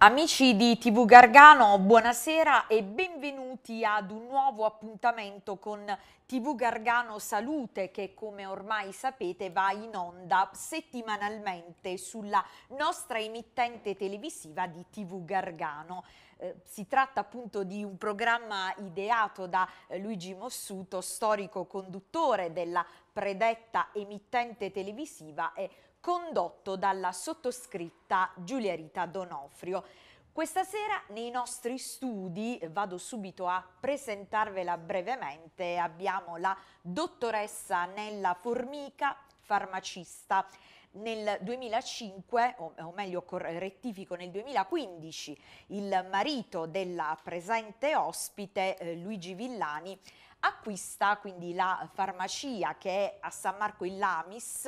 Amici di TV Gargano, buonasera e benvenuti ad un nuovo appuntamento con TV Gargano Salute che come ormai sapete va in onda settimanalmente sulla nostra emittente televisiva di TV Gargano. Eh, si tratta appunto di un programma ideato da eh, Luigi Mossuto, storico conduttore della predetta emittente televisiva e condotto dalla sottoscritta Giulia Rita Donofrio. Questa sera nei nostri studi, vado subito a presentarvela brevemente, abbiamo la dottoressa Nella Formica, farmacista. Nel 2005, o meglio rettifico nel 2015, il marito della presente ospite, eh, Luigi Villani, acquista quindi la farmacia che è a San Marco in Lamis,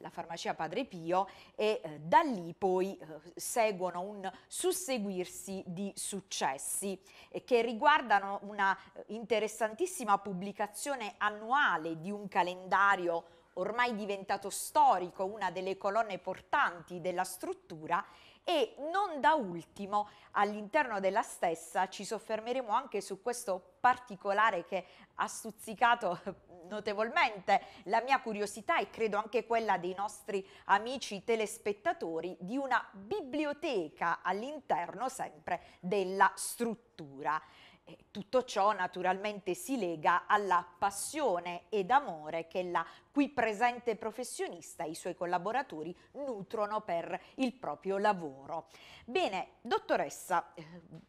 la farmacia Padre Pio e eh, da lì poi eh, seguono un susseguirsi di successi eh, che riguardano una eh, interessantissima pubblicazione annuale di un calendario ormai diventato storico, una delle colonne portanti della struttura e non da ultimo all'interno della stessa ci soffermeremo anche su questo particolare che ha stuzzicato notevolmente la mia curiosità e credo anche quella dei nostri amici telespettatori di una biblioteca all'interno sempre della struttura tutto ciò naturalmente si lega alla passione ed amore che la qui presente professionista e i suoi collaboratori nutrono per il proprio lavoro. Bene, dottoressa, eh,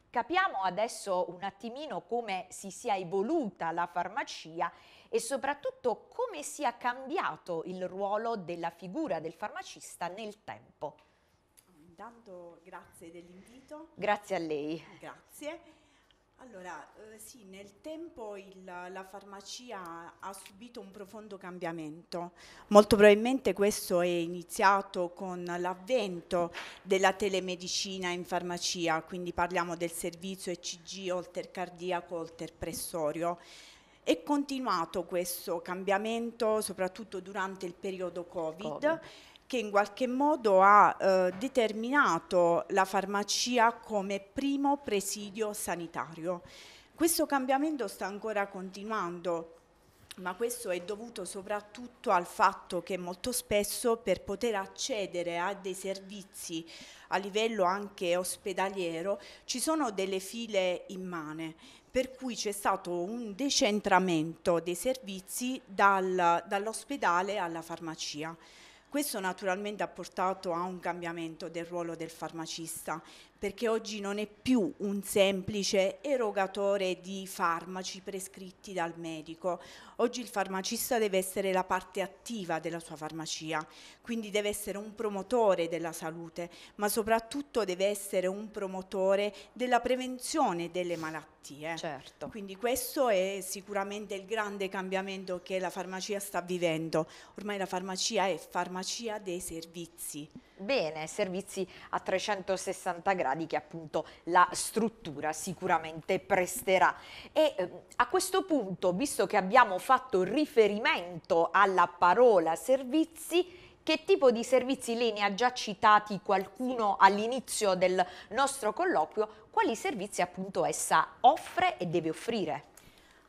capiamo adesso un attimino come si sia evoluta la farmacia e soprattutto come sia cambiato il ruolo della figura del farmacista nel tempo. Intanto grazie dell'invito. Grazie a lei. Grazie. Allora, eh, sì, nel tempo il, la farmacia ha subito un profondo cambiamento. Molto probabilmente questo è iniziato con l'avvento della telemedicina in farmacia, quindi parliamo del servizio ECG oltre cardiaco, oltre pressorio. È continuato questo cambiamento soprattutto durante il periodo Covid. COVID che in qualche modo ha eh, determinato la farmacia come primo presidio sanitario. Questo cambiamento sta ancora continuando, ma questo è dovuto soprattutto al fatto che molto spesso per poter accedere a dei servizi a livello anche ospedaliero ci sono delle file immane, per cui c'è stato un decentramento dei servizi dal, dall'ospedale alla farmacia. Questo naturalmente ha portato a un cambiamento del ruolo del farmacista, perché oggi non è più un semplice erogatore di farmaci prescritti dal medico. Oggi il farmacista deve essere la parte attiva della sua farmacia, quindi deve essere un promotore della salute, ma soprattutto deve essere un promotore della prevenzione delle malattie. Certo. Quindi questo è sicuramente il grande cambiamento che la farmacia sta vivendo. Ormai la farmacia è farmacia farmacia dei servizi. Bene, servizi a 360 gradi che appunto la struttura sicuramente presterà. E ehm, a questo punto, visto che abbiamo fatto riferimento alla parola servizi, che tipo di servizi lei ne ha già citati qualcuno all'inizio del nostro colloquio, quali servizi appunto essa offre e deve offrire?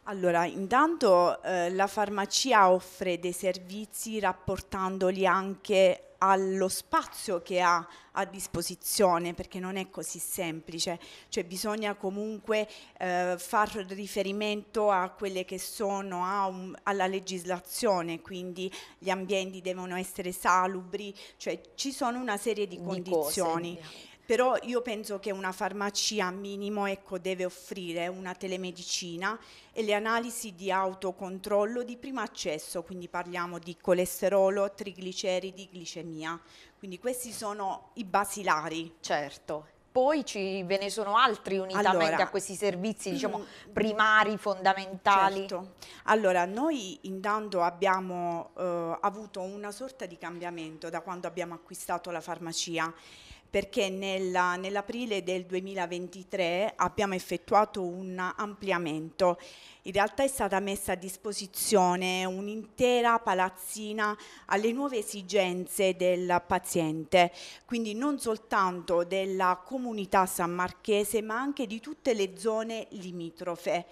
Allora, intanto eh, la farmacia offre dei servizi rapportandoli anche allo spazio che ha a disposizione perché non è così semplice, cioè bisogna comunque eh, far riferimento a quelle che sono a un, alla legislazione, quindi gli ambienti devono essere salubri, cioè ci sono una serie di, di condizioni. Cose però io penso che una farmacia minimo ecco, deve offrire una telemedicina e le analisi di autocontrollo di primo accesso, quindi parliamo di colesterolo, trigliceridi, glicemia, quindi questi sono i basilari. Certo, poi ci, ve ne sono altri unitamente allora, a questi servizi mm, diciamo, mm, primari, fondamentali? Certo. Allora, noi intanto abbiamo eh, avuto una sorta di cambiamento da quando abbiamo acquistato la farmacia perché nella, nell'aprile del 2023 abbiamo effettuato un ampliamento. In realtà è stata messa a disposizione un'intera palazzina alle nuove esigenze del paziente, quindi non soltanto della comunità san ma anche di tutte le zone limitrofe.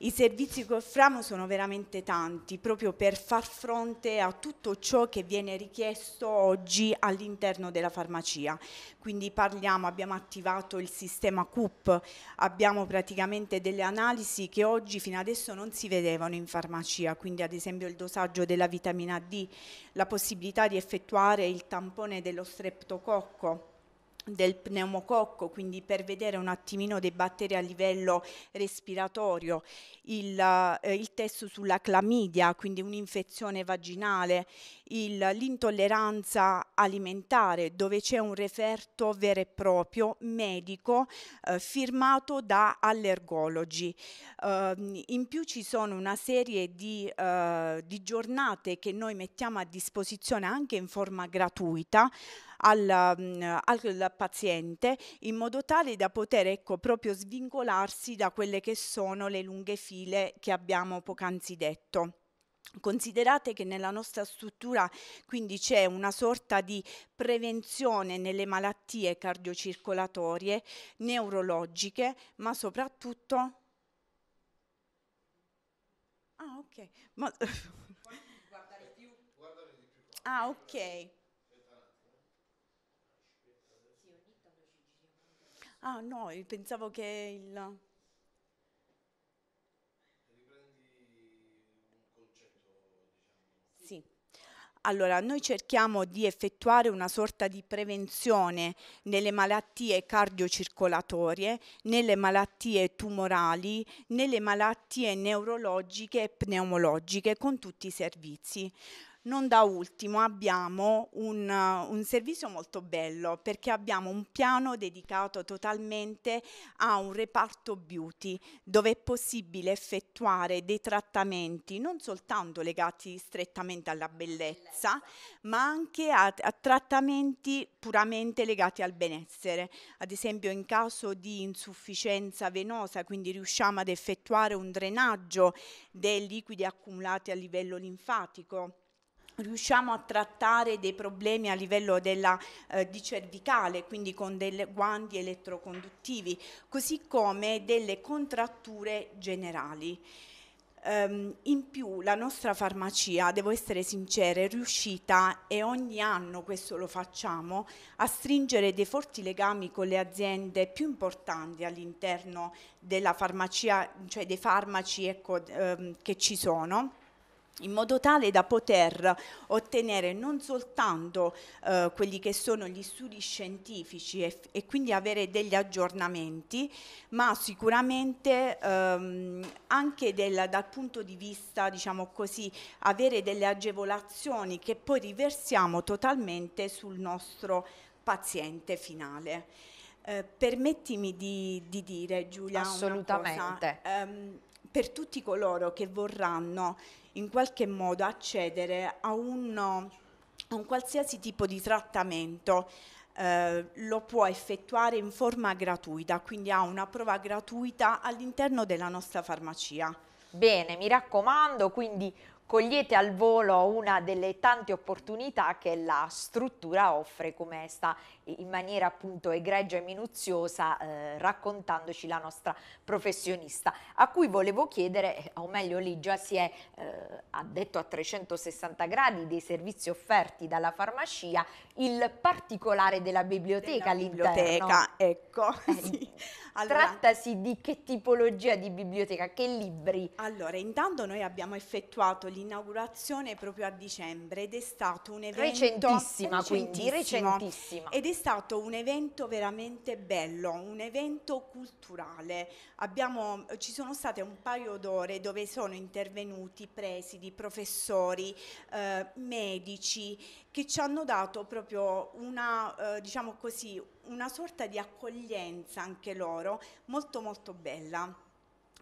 I servizi che offriamo sono veramente tanti, proprio per far fronte a tutto ciò che viene richiesto oggi all'interno della farmacia. Quindi parliamo, abbiamo attivato il sistema CUP, abbiamo praticamente delle analisi che oggi fino adesso non si vedevano in farmacia, quindi ad esempio il dosaggio della vitamina D, la possibilità di effettuare il tampone dello streptococco del pneumococco, quindi per vedere un attimino dei batteri a livello respiratorio, il, eh, il test sulla clamidia, quindi un'infezione vaginale, il, l'intolleranza alimentare, dove c'è un referto vero e proprio medico eh, firmato da allergologi. Eh, in più ci sono una serie di, eh, di giornate che noi mettiamo a disposizione anche in forma gratuita al, mm, al paziente in modo tale da poter ecco, proprio svincolarsi da quelle che sono le lunghe file che abbiamo poc'anzi detto. Considerate che nella nostra struttura quindi c'è una sorta di prevenzione nelle malattie cardiocircolatorie, neurologiche, ma soprattutto... Ah, ok. Ma... ah, ok. Ah no, pensavo che il... Diciamo, diciamo, sì. Allora, noi cerchiamo di effettuare una sorta di prevenzione nelle malattie cardiocircolatorie, nelle malattie tumorali, nelle malattie neurologiche e pneumologiche con tutti i servizi. Non da ultimo abbiamo un, uh, un, servizio molto bello perché abbiamo un piano dedicato totalmente a un reparto beauty dove è possibile effettuare dei trattamenti non soltanto legati strettamente alla bellezza, ma anche a, a trattamenti puramente legati al benessere. Ad esempio in caso di insufficienza venosa, quindi riusciamo ad effettuare un drenaggio dei liquidi accumulati a livello linfatico riusciamo a trattare dei problemi a livello della, eh, di cervicale, quindi con dei guanti elettroconduttivi, così come delle contratture generali. Ehm, in più la nostra farmacia, devo essere sincera, è riuscita, e ogni anno questo lo facciamo, a stringere dei forti legami con le aziende più importanti all'interno della farmacia, cioè dei farmaci ecco, um, che ci sono in modo tale da poter ottenere non soltanto eh, quelli che sono gli studi scientifici e, e quindi avere degli aggiornamenti, ma sicuramente ehm, anche del, dal punto di vista, diciamo così, avere delle agevolazioni che poi riversiamo totalmente sul nostro paziente finale. Eh, permettimi di, di, dire, Giulia, Assolutamente. Cosa, ehm, per tutti coloro che vorranno in qualche modo accedere a un, a un qualsiasi tipo di trattamento. Eh, lo può effettuare in forma gratuita, quindi ha una prova gratuita all'interno della nostra farmacia. Bene, mi raccomando, quindi cogliete al volo una delle tante opportunità che la struttura offre, come sta in maniera appunto egregia e minuziosa eh, raccontandoci la nostra professionista, a cui volevo chiedere, eh, o meglio lì già si è eh, addetto a 360 gradi dei servizi offerti dalla farmacia, il particolare della biblioteca all'interno. Biblioteca, ecco. Eh, sì. allora, Trattasi di che tipologia di biblioteca, che libri? Allora, intanto noi abbiamo effettuato gli l'inaugurazione proprio a dicembre ed è stato un evento recentissima, quindi recentissima. Ed è stato un evento veramente bello, un evento culturale. Abbiamo, ci sono state un paio d'ore dove sono intervenuti presidi, professori, eh, medici che ci hanno dato proprio una, eh, diciamo così, una sorta di accoglienza anche loro molto molto bella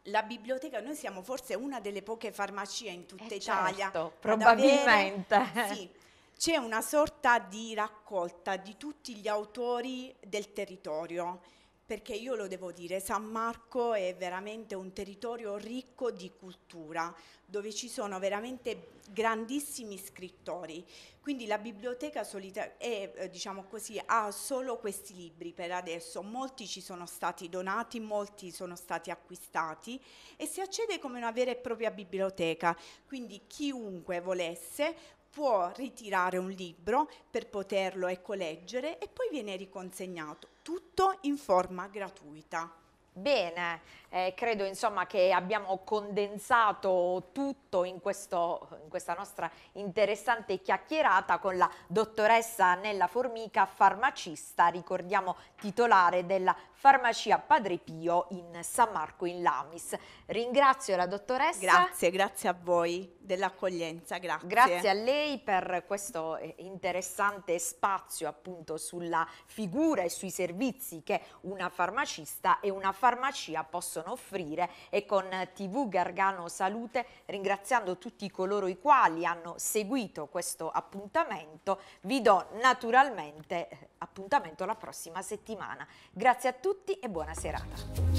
la biblioteca, noi siamo forse una delle poche farmacie in tutta eh certo, Italia. Certo, probabilmente. Avere, sì, c'è una sorta di raccolta di tutti gli autori del territorio perché io lo devo dire, San Marco è veramente un territorio ricco di cultura, dove ci sono veramente grandissimi scrittori. Quindi la biblioteca solita- è, eh, diciamo così, ha solo questi libri per adesso, molti ci sono stati donati, molti sono stati acquistati e si accede come una vera e propria biblioteca, quindi chiunque volesse può ritirare un libro per poterlo ecco, leggere e poi viene riconsegnato, tutto in forma gratuita. Bene, eh, credo insomma che abbiamo condensato tutto in, questo, in, questa nostra interessante chiacchierata con la dottoressa Annella Formica, farmacista, ricordiamo titolare della farmacia Padre Pio in San Marco in Lamis. Ringrazio la dottoressa. Grazie, grazie a voi dell'accoglienza, grazie. Grazie a lei per questo eh, interessante spazio appunto sulla figura e sui servizi che una farmacista e una farmacia possono offrire e con TV Gargano Salute ringraziando tutti coloro i quali hanno seguito questo appuntamento vi do naturalmente eh, Appuntamento la prossima settimana. Grazie a tutti e buona serata.